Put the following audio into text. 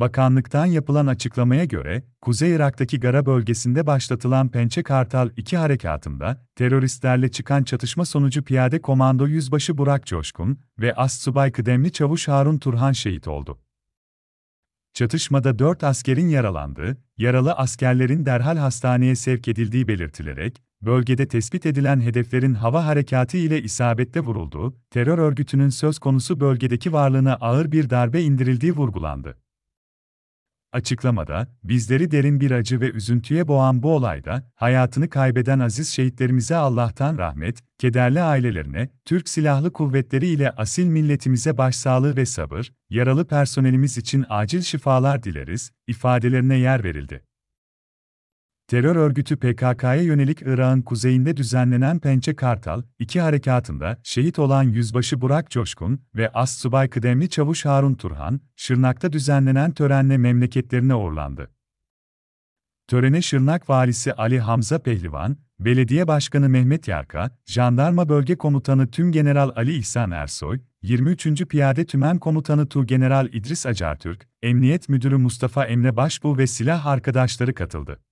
Bakanlıktan yapılan açıklamaya göre, Kuzey Irak'taki Gara bölgesinde başlatılan Pençe Kartal 2 harekatında, teröristlerle çıkan çatışma sonucu piyade komando yüzbaşı Burak Coşkun ve Astsubay Kıdemli Çavuş Harun Turhan şehit oldu. Çatışmada 4 askerin yaralandığı, yaralı askerlerin derhal hastaneye sevk edildiği belirtilerek, bölgede tespit edilen hedeflerin hava harekatı ile isabetle vurulduğu, terör örgütünün söz konusu bölgedeki varlığına ağır bir darbe indirildiği vurgulandı. Açıklamada, bizleri derin bir acı ve üzüntüye boğan bu olayda, hayatını kaybeden aziz şehitlerimize Allah'tan rahmet, kederli ailelerine, Türk Silahlı Kuvvetleri ile asil milletimize başsağlığı ve sabır, yaralı personelimiz için acil şifalar dileriz, ifadelerine yer verildi. Terör örgütü PKK'ya yönelik Irak'ın kuzeyinde düzenlenen Pençe Kartal, iki harekatında şehit olan Yüzbaşı Burak Coşkun ve Assubay Kıdemli Çavuş Harun Turhan, Şırnak'ta düzenlenen törenle memleketlerine uğurlandı. Törene Şırnak valisi Ali Hamza Pehlivan, belediye başkanı Mehmet Yarka, jandarma bölge komutanı Tüm General Ali İhsan Ersoy, 23. Piyade Tümen Komutanı Tu General İdris Acartürk, Emniyet Müdürü Mustafa Emre Başbu ve silah arkadaşları katıldı.